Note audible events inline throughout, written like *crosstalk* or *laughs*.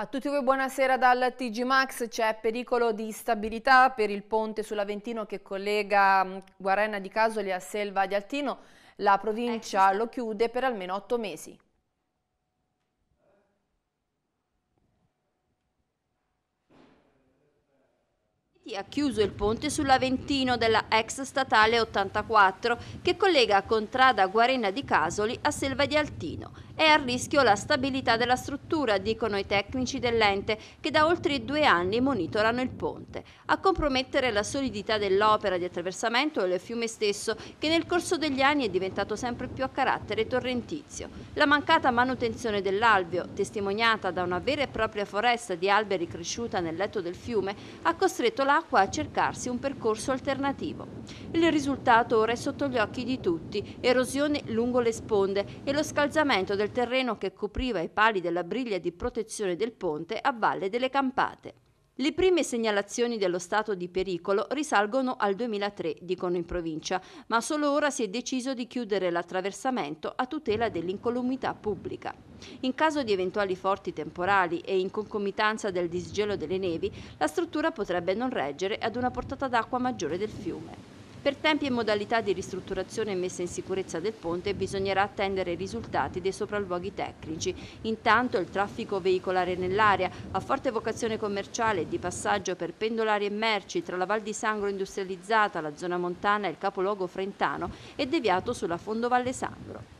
A tutti voi buonasera dal TG Max, c'è pericolo di instabilità per il ponte sull'Aventino che collega mm, Guarena di Casoli a Selva di Altino, la eh, provincia lo chiude per almeno otto mesi. Uniti ha chiuso il ponte sull'Aventino della ex statale 84 che collega Contrada Guarena di Casoli a Selva di Altino. È a rischio la stabilità della struttura, dicono i tecnici dell'ente che da oltre due anni monitorano il ponte. A compromettere la solidità dell'opera di attraversamento è il fiume stesso che nel corso degli anni è diventato sempre più a carattere torrentizio. La mancata manutenzione dell'alveo, testimoniata da una vera e propria foresta di alberi cresciuta nel letto del fiume, ha costretto l'acqua acqua a cercarsi un percorso alternativo. Il risultato ora è sotto gli occhi di tutti, erosione lungo le sponde e lo scalzamento del terreno che copriva i pali della briglia di protezione del ponte a valle delle campate. Le prime segnalazioni dello stato di pericolo risalgono al 2003, dicono in provincia, ma solo ora si è deciso di chiudere l'attraversamento a tutela dell'incolumità pubblica. In caso di eventuali forti temporali e in concomitanza del disgelo delle nevi, la struttura potrebbe non reggere ad una portata d'acqua maggiore del fiume. Per tempi e modalità di ristrutturazione e messa in sicurezza del ponte bisognerà attendere i risultati dei sopralluoghi tecnici. Intanto il traffico veicolare nell'area, a forte vocazione commerciale e di passaggio per pendolari e merci tra la Val di Sangro industrializzata, la zona montana e il capoluogo frentano, è deviato sulla Fondovalle Sangro.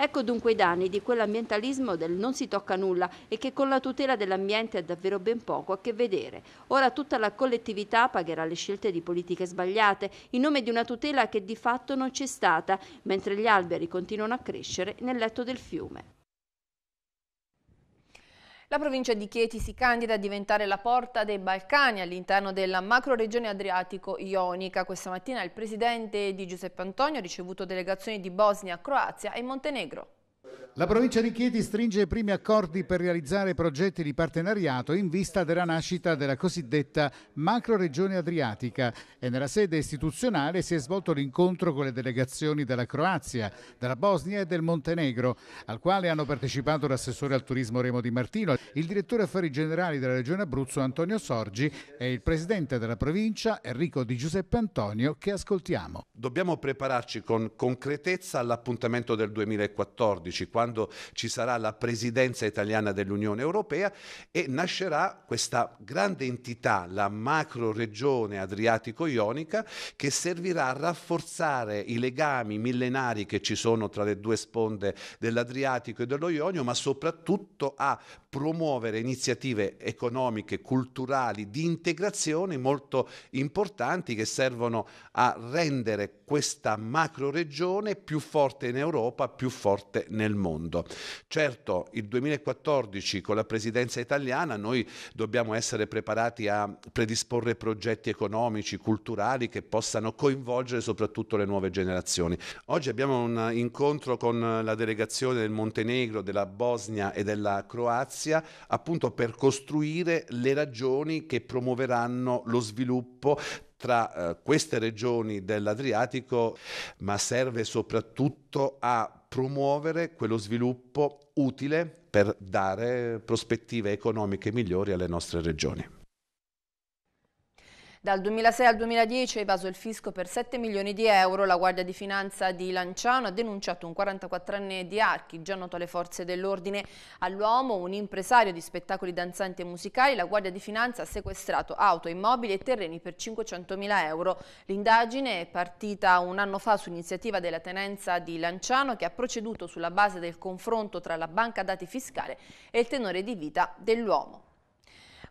Ecco dunque i danni di quell'ambientalismo del non si tocca nulla e che con la tutela dell'ambiente ha davvero ben poco a che vedere. Ora tutta la collettività pagherà le scelte di politiche sbagliate in nome di una tutela che di fatto non c'è stata, mentre gli alberi continuano a crescere nel letto del fiume. La provincia di Chieti si candida a diventare la porta dei Balcani all'interno della macroregione Adriatico-Ionica. Questa mattina il presidente di Giuseppe Antonio ha ricevuto delegazioni di Bosnia, Croazia e Montenegro. La provincia di Chieti stringe i primi accordi per realizzare progetti di partenariato in vista della nascita della cosiddetta macro-regione adriatica e nella sede istituzionale si è svolto l'incontro con le delegazioni della Croazia, della Bosnia e del Montenegro, al quale hanno partecipato l'assessore al turismo Remo Di Martino, il direttore affari generali della regione Abruzzo Antonio Sorgi e il presidente della provincia Enrico Di Giuseppe Antonio che ascoltiamo. Dobbiamo prepararci con concretezza all'appuntamento del 2014 2016, quando ci sarà la presidenza italiana dell'Unione Europea e nascerà questa grande entità, la macro regione adriatico-ionica, che servirà a rafforzare i legami millenari che ci sono tra le due sponde dell'Adriatico e dello Ionio, ma soprattutto a promuovere iniziative economiche, culturali, di integrazione molto importanti che servono a rendere questa macro regione più forte in Europa, più forte nel nel mondo. Certo, il 2014 con la presidenza italiana noi dobbiamo essere preparati a predisporre progetti economici, culturali che possano coinvolgere soprattutto le nuove generazioni. Oggi abbiamo un incontro con la delegazione del Montenegro, della Bosnia e della Croazia, appunto per costruire le ragioni che promuoveranno lo sviluppo tra eh, queste regioni dell'Adriatico, ma serve soprattutto a promuovere quello sviluppo utile per dare prospettive economiche migliori alle nostre regioni. Dal 2006 al 2010 ha evaso il fisco per 7 milioni di euro. La Guardia di Finanza di Lanciano ha denunciato un 44enne di Archi, già noto alle forze dell'ordine. All'uomo, un impresario di spettacoli danzanti e musicali, la Guardia di Finanza ha sequestrato auto, immobili e terreni per 500 mila euro. L'indagine è partita un anno fa su iniziativa della tenenza di Lanciano che ha proceduto sulla base del confronto tra la banca dati fiscale e il tenore di vita dell'uomo.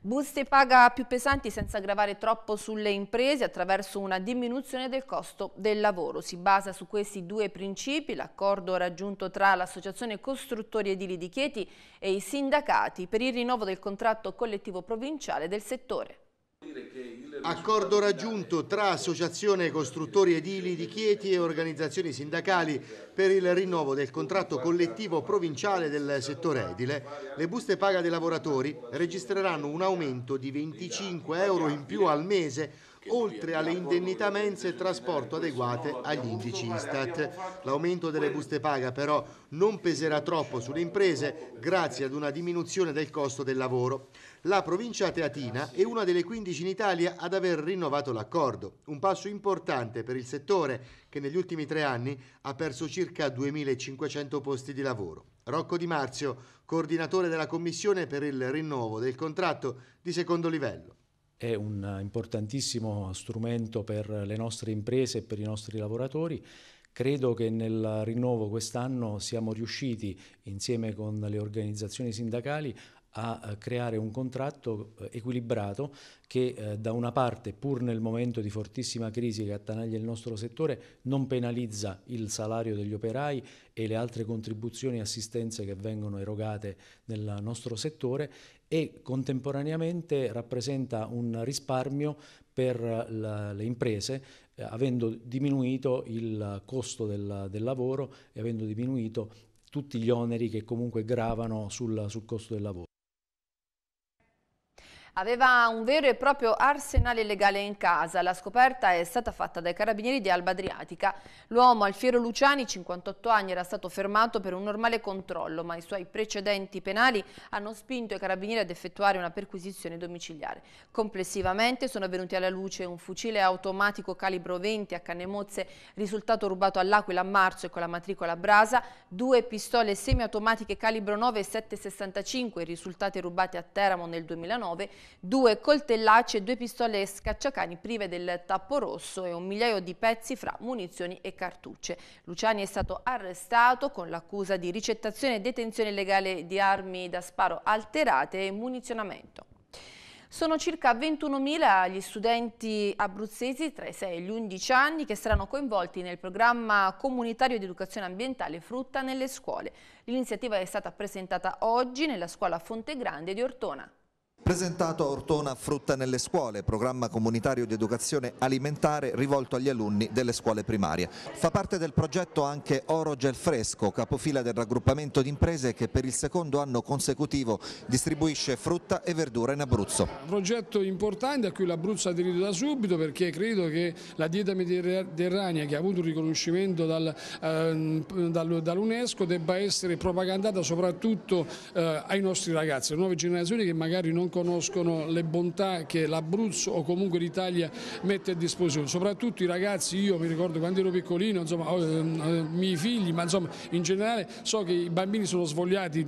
Buste paga più pesanti senza gravare troppo sulle imprese attraverso una diminuzione del costo del lavoro. Si basa su questi due principi l'accordo raggiunto tra l'Associazione Costruttori Edili di Chieti e i sindacati per il rinnovo del contratto collettivo provinciale del settore. Accordo raggiunto tra Associazione Costruttori Edili di Chieti e organizzazioni sindacali per il rinnovo del contratto collettivo provinciale del settore edile. Le buste paga dei lavoratori registreranno un aumento di 25 euro in più al mese oltre alle indennità mense e trasporto adeguate agli indici Istat. L'aumento delle buste paga però non peserà troppo sulle imprese grazie ad una diminuzione del costo del lavoro. La provincia teatina è una delle 15 in Italia ad aver rinnovato l'accordo, un passo importante per il settore che negli ultimi tre anni ha perso circa 2.500 posti di lavoro. Rocco Di Marzio, coordinatore della Commissione per il rinnovo del contratto di secondo livello è un importantissimo strumento per le nostre imprese e per i nostri lavoratori. Credo che nel rinnovo quest'anno siamo riusciti, insieme con le organizzazioni sindacali, a eh, creare un contratto eh, equilibrato che eh, da una parte pur nel momento di fortissima crisi che attanaglia il nostro settore non penalizza il salario degli operai e le altre contribuzioni e assistenze che vengono erogate nel nostro settore e contemporaneamente rappresenta un risparmio per eh, la, le imprese eh, avendo diminuito il costo del, del lavoro e avendo diminuito tutti gli oneri che comunque gravano sul, sul costo del lavoro. Aveva un vero e proprio arsenale legale in casa. La scoperta è stata fatta dai carabinieri di Alba Adriatica. L'uomo Alfiero Luciani, 58 anni, era stato fermato per un normale controllo, ma i suoi precedenti penali hanno spinto i carabinieri ad effettuare una perquisizione domiciliare. Complessivamente sono venuti alla luce un fucile automatico calibro 20 a canne mozze, risultato rubato all'Aquila a marzo e con la matricola Brasa, due pistole semiautomatiche calibro 9 e 7,65, risultate rubate a Teramo nel 2009 due coltellacci e due pistole scacciacani prive del tappo rosso e un migliaio di pezzi fra munizioni e cartucce. Luciani è stato arrestato con l'accusa di ricettazione e detenzione illegale di armi da sparo alterate e munizionamento. Sono circa 21.000 gli studenti abruzzesi tra i 6 e gli 11 anni che saranno coinvolti nel programma comunitario di educazione ambientale Frutta nelle scuole. L'iniziativa è stata presentata oggi nella scuola Fonte Grande di Ortona. Presentato a Ortona Frutta nelle scuole, programma comunitario di educazione alimentare rivolto agli alunni delle scuole primarie. Fa parte del progetto anche Oro Gel Fresco, capofila del raggruppamento di imprese che per il secondo anno consecutivo distribuisce frutta e verdura in Abruzzo. Un progetto importante a cui l'Abruzzo ha aderito da subito perché credo che la dieta mediterranea che ha avuto un riconoscimento dal, eh, dall'UNESCO debba essere propagandata soprattutto eh, ai nostri ragazzi, alle nuove generazioni che magari non non conoscono le bontà che l'Abruzzo o comunque l'Italia mette a disposizione. Soprattutto i ragazzi, io mi ricordo quando ero piccolino, insomma, i eh, eh, miei figli, ma insomma in generale so che i bambini sono svogliati,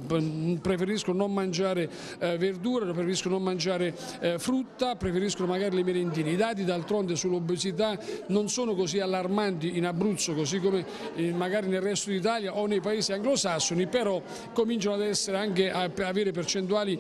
preferiscono non mangiare eh, verdure, preferiscono non mangiare frutta, preferiscono magari le merendine. I dati d'altronde sull'obesità non sono così allarmanti in Abruzzo, così come magari nel resto d'Italia o nei paesi anglosassoni, però cominciano ad essere anche a avere percentuali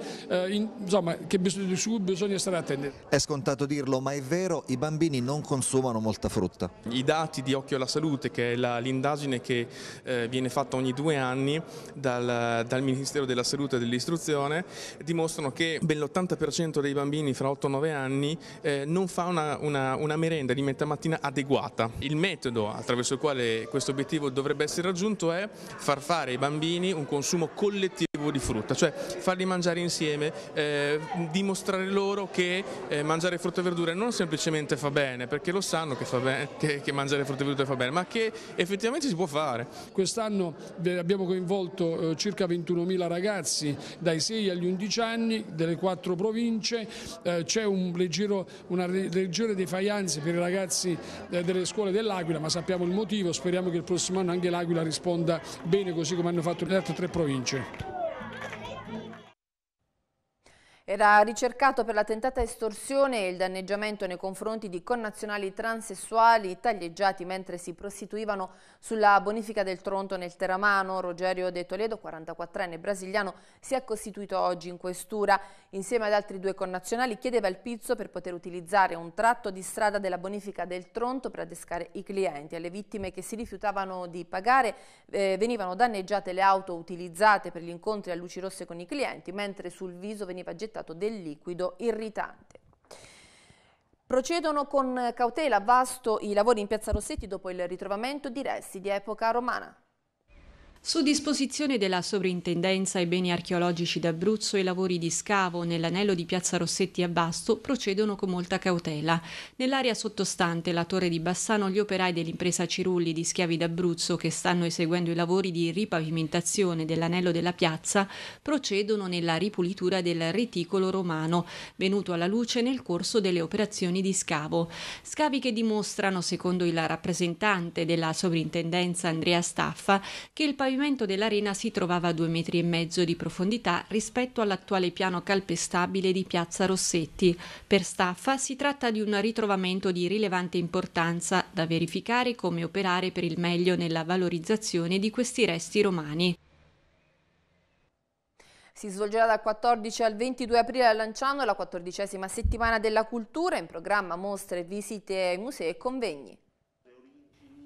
insomma, insomma, bis su cui bisogna stare attenti. È scontato dirlo, ma è vero, i bambini non consumano molta frutta. I dati di Occhio alla Salute, che è l'indagine che eh, viene fatta ogni due anni dal, dal Ministero della Salute e dell'Istruzione, dimostrano che ben l'80% dei bambini fra 8 e 9 anni eh, non fa una, una, una merenda di metà mattina adeguata. Il metodo attraverso il quale questo obiettivo dovrebbe essere raggiunto è far fare ai bambini un consumo collettivo di frutta, cioè farli mangiare insieme, eh, dimostrare loro che eh, mangiare frutta e verdura non semplicemente fa bene, perché lo sanno che, bene, che, che mangiare frutta e verdura fa bene, ma che effettivamente si può fare. Quest'anno eh, abbiamo coinvolto eh, circa 21.000 ragazzi dai 6 agli 11 anni delle quattro province, eh, c'è un una leggera defaianza per i ragazzi eh, delle scuole dell'Aquila, ma sappiamo il motivo, speriamo che il prossimo anno anche l'Aquila risponda bene così come hanno fatto le altre tre province. Era ricercato per la tentata estorsione e il danneggiamento nei confronti di connazionali transessuali taglieggiati mentre si prostituivano sulla bonifica del Tronto nel Teramano. Rogerio De Toledo, 44enne brasiliano, si è costituito oggi in questura. Insieme ad altri due connazionali chiedeva il pizzo per poter utilizzare un tratto di strada della bonifica del Tronto per adescare i clienti. Alle vittime che si rifiutavano di pagare eh, venivano danneggiate le auto utilizzate per gli incontri a luci rosse con i clienti, mentre sul viso veniva gettata gettato del liquido irritante. Procedono con cautela vasto i lavori in Piazza Rossetti dopo il ritrovamento di resti di epoca romana. Su disposizione della Sovrintendenza ai beni archeologici d'Abruzzo i lavori di scavo nell'anello di Piazza Rossetti a Basto procedono con molta cautela. Nell'area sottostante la torre di Bassano gli operai dell'impresa Cirulli di Schiavi d'Abruzzo che stanno eseguendo i lavori di ripavimentazione dell'anello della piazza procedono nella ripulitura del reticolo romano venuto alla luce nel corso delle operazioni di scavo. Scavi che dimostrano, secondo il rappresentante della Sovrintendenza Andrea Staffa, che il paese pavimento dell'arena si trovava a due metri e mezzo di profondità rispetto all'attuale piano calpestabile di Piazza Rossetti. Per Staffa si tratta di un ritrovamento di rilevante importanza da verificare come operare per il meglio nella valorizzazione di questi resti romani. Si svolgerà dal 14 al 22 aprile a Lanciano la quattordicesima settimana della cultura, in programma mostre, visite ai musei e convegni.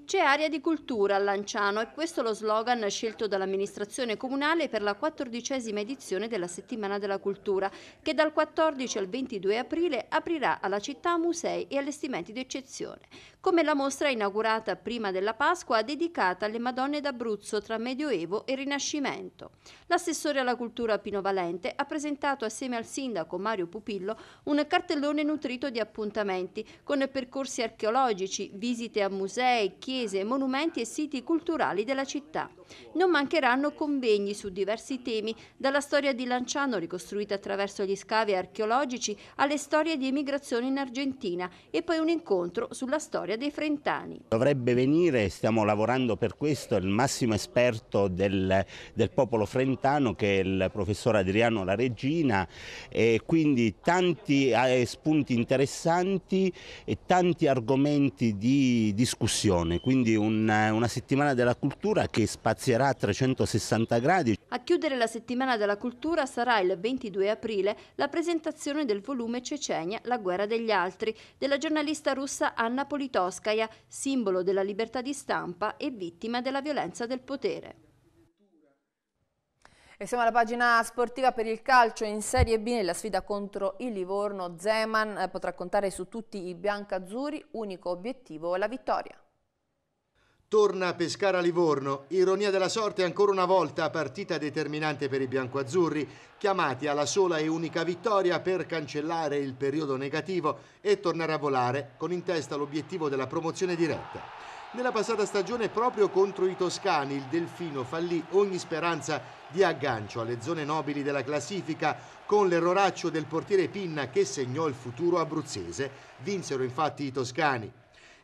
C'è area di cultura a Lanciano e questo è lo slogan scelto dall'amministrazione comunale per la quattordicesima edizione della Settimana della Cultura, che dal 14 al 22 aprile aprirà alla città musei e allestimenti d'eccezione, come la mostra inaugurata prima della Pasqua dedicata alle Madonne d'Abruzzo tra Medioevo e Rinascimento. L'assessore alla cultura Pino Valente ha presentato assieme al sindaco Mario Pupillo un cartellone nutrito di appuntamenti con percorsi archeologici, visite a musei, chiese chiese, monumenti e siti culturali della città. Non mancheranno convegni su diversi temi, dalla storia di Lanciano ricostruita attraverso gli scavi archeologici alle storie di emigrazione in Argentina e poi un incontro sulla storia dei frentani. Dovrebbe venire, stiamo lavorando per questo, il massimo esperto del, del popolo frentano che è il professor Adriano La Regina e quindi tanti eh, spunti interessanti e tanti argomenti di discussione quindi un, una settimana della cultura che spazierà a 360 gradi. A chiudere la settimana della cultura sarà il 22 aprile la presentazione del volume Cecenia, la guerra degli altri, della giornalista russa Anna Politoskaya, simbolo della libertà di stampa e vittima della violenza del potere. E siamo alla pagina sportiva per il calcio in Serie B nella sfida contro il Livorno. Zeman eh, potrà contare su tutti i biancazzurri, unico obiettivo la vittoria torna a pescare a Livorno. Ironia della sorte ancora una volta partita determinante per i biancoazzurri, chiamati alla sola e unica vittoria per cancellare il periodo negativo e tornare a volare con in testa l'obiettivo della promozione diretta. Nella passata stagione proprio contro i toscani il Delfino fallì ogni speranza di aggancio alle zone nobili della classifica con l'erroraccio del portiere Pinna che segnò il futuro abruzzese. Vinsero infatti i toscani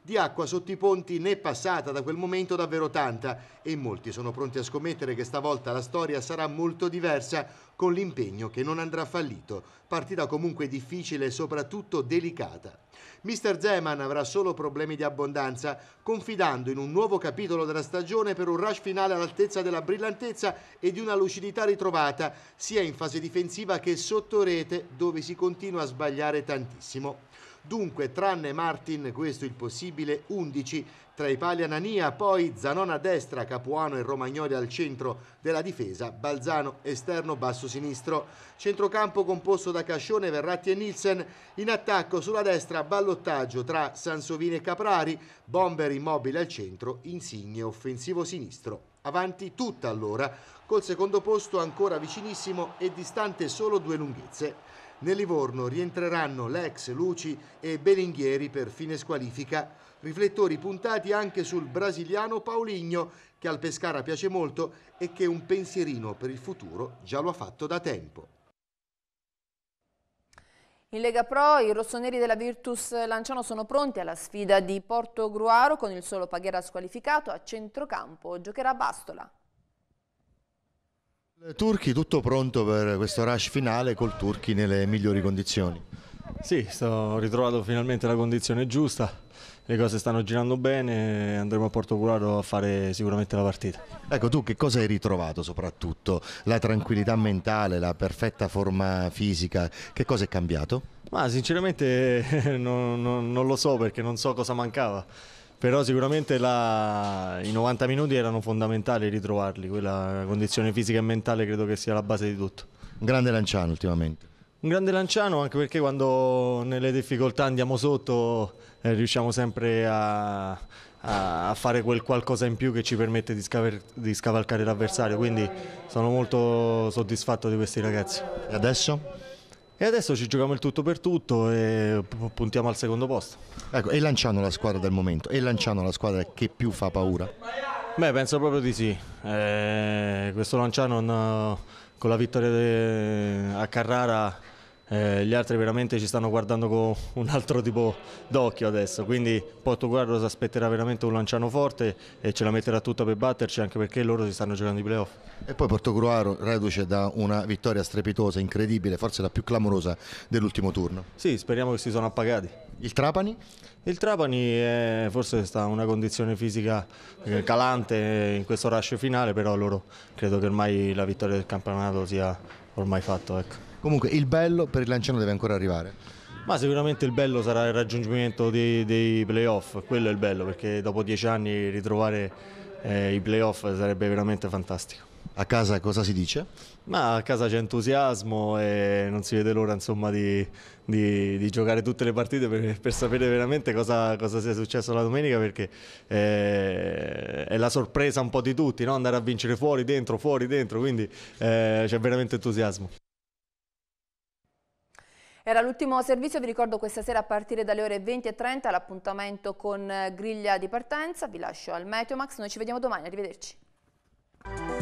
di acqua sotto i ponti ne è passata da quel momento davvero tanta e molti sono pronti a scommettere che stavolta la storia sarà molto diversa con l'impegno che non andrà fallito. Partita comunque difficile e soprattutto delicata. Mr. Zeman avrà solo problemi di abbondanza, confidando in un nuovo capitolo della stagione per un rush finale all'altezza della brillantezza e di una lucidità ritrovata, sia in fase difensiva che sotto rete, dove si continua a sbagliare tantissimo. Dunque, tranne Martin, questo il possibile 11 tra i pali Anania, poi Zanona a destra, Capuano e Romagnoli al centro della difesa, Balzano esterno basso sinistro, centrocampo composto da Cascione, Verratti e Nielsen, in attacco sulla destra ballottaggio tra Sansovini e Caprari, Bomber immobile al centro, Insigne offensivo sinistro. Avanti tutta allora, col secondo posto ancora vicinissimo e distante solo due lunghezze. Nel Livorno rientreranno l'ex Luci e Berenghieri per fine squalifica. Riflettori puntati anche sul brasiliano Pauligno, che al Pescara piace molto e che un pensierino per il futuro già lo ha fatto da tempo. In Lega Pro i rossoneri della Virtus Lanciano sono pronti alla sfida di Porto Gruaro con il solo Paghera squalificato. A centrocampo giocherà Bastola. Turchi tutto pronto per questo rush finale col Turchi nelle migliori condizioni. Sì, ho ritrovato finalmente la condizione giusta, le cose stanno girando bene, andremo a Porto Curato a fare sicuramente la partita. Ecco, tu che cosa hai ritrovato soprattutto? La tranquillità mentale, la perfetta forma fisica, che cosa è cambiato? Ma sinceramente *laughs* non, non, non lo so perché non so cosa mancava però sicuramente la... i 90 minuti erano fondamentali ritrovarli, quella condizione fisica e mentale credo che sia la base di tutto. Un grande Lanciano ultimamente. Un grande Lanciano anche perché quando nelle difficoltà andiamo sotto eh, riusciamo sempre a, a, fare quel qualcosa in più che ci permette di, scaver, di scavalcare l'avversario, quindi sono molto soddisfatto di questi ragazzi. E adesso? E adesso ci giochiamo il tutto per tutto e puntiamo al secondo posto. Ecco, e Lanciano la squadra del momento, e Lanciano la squadra che più fa paura. Beh, penso proprio di sì. Eh, questo Lanciano con la vittoria a Carrara eh, gli altri veramente ci stanno guardando con un altro tipo d'occhio adesso, quindi Portogallo si aspetterà veramente un lanciano forte e ce la metterà tutta per batterci anche perché loro si stanno giocando i playoff. E poi Portogallo reduce da una vittoria strepitosa, incredibile, forse la più clamorosa dell'ultimo turno. Sì, speriamo che si sono appagati. Il Trapani? Il Trapani è, forse sta in una condizione fisica eh, calante in questo rush finale, però loro credo che ormai la vittoria del campionato sia ormai fatta. Ecco. Comunque il bello per il Lanciano deve ancora arrivare. Ma sicuramente il bello sarà il raggiungimento dei, dei playoff, quello è il bello perché dopo dieci anni ritrovare eh, i playoff sarebbe veramente fantastico. A casa cosa si dice? Ma a casa c'è entusiasmo e non si vede l'ora insomma, di, di, di, giocare tutte le partite per, per sapere veramente cosa, cosa, sia successo la domenica perché eh, è la sorpresa un po' di tutti, no? andare a vincere fuori, dentro, fuori, dentro, quindi eh, c'è veramente entusiasmo. Era l'ultimo servizio, vi ricordo questa sera a partire dalle ore 20.30 l'appuntamento con eh, griglia di partenza, vi lascio al Meteomax, noi ci vediamo domani, arrivederci.